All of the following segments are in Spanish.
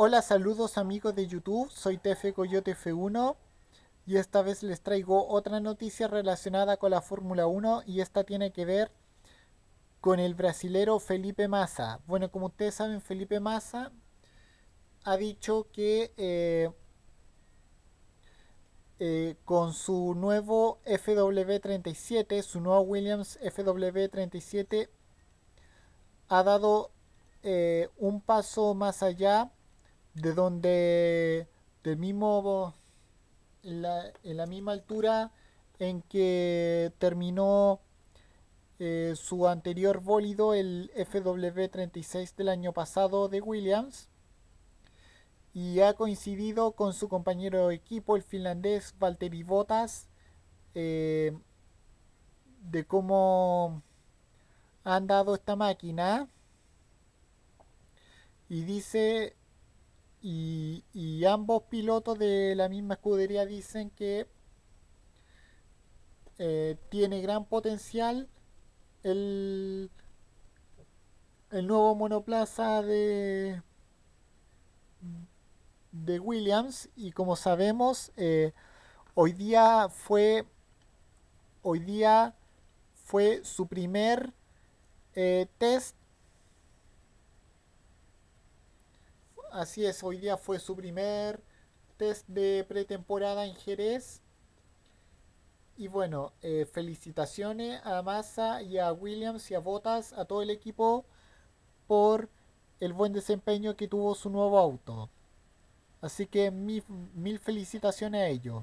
Hola, saludos amigos de YouTube, soy TF Coyote F1 y esta vez les traigo otra noticia relacionada con la Fórmula 1 y esta tiene que ver con el brasilero Felipe Massa. Bueno, como ustedes saben, Felipe Massa ha dicho que eh, eh, con su nuevo FW37, su nuevo Williams FW37, ha dado eh, un paso más allá de donde de mismo en la, en la misma altura en que terminó eh, su anterior bólido, el FW36 del año pasado de Williams, y ha coincidido con su compañero de equipo, el finlandés Valtteri Bottas, eh, de cómo ha andado esta máquina. Y dice y, ambos pilotos de la misma escudería dicen que eh, tiene gran potencial el, nuevo monoplaza de, de Williams y como sabemos eh, hoy día fue hoy día fue su primer eh, test Así es, hoy día fue su primer test de pretemporada en Jerez. Y bueno, eh, felicitaciones a Massa y a Williams y a Botas, a todo el equipo, por el buen desempeño que tuvo su nuevo auto. Así que mil felicitaciones a ellos.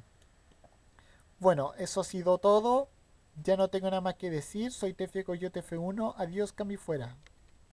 Bueno, eso ha sido todo. Ya no tengo nada más que decir. Soy TF Coyote F1. Adiós, Cami fuera.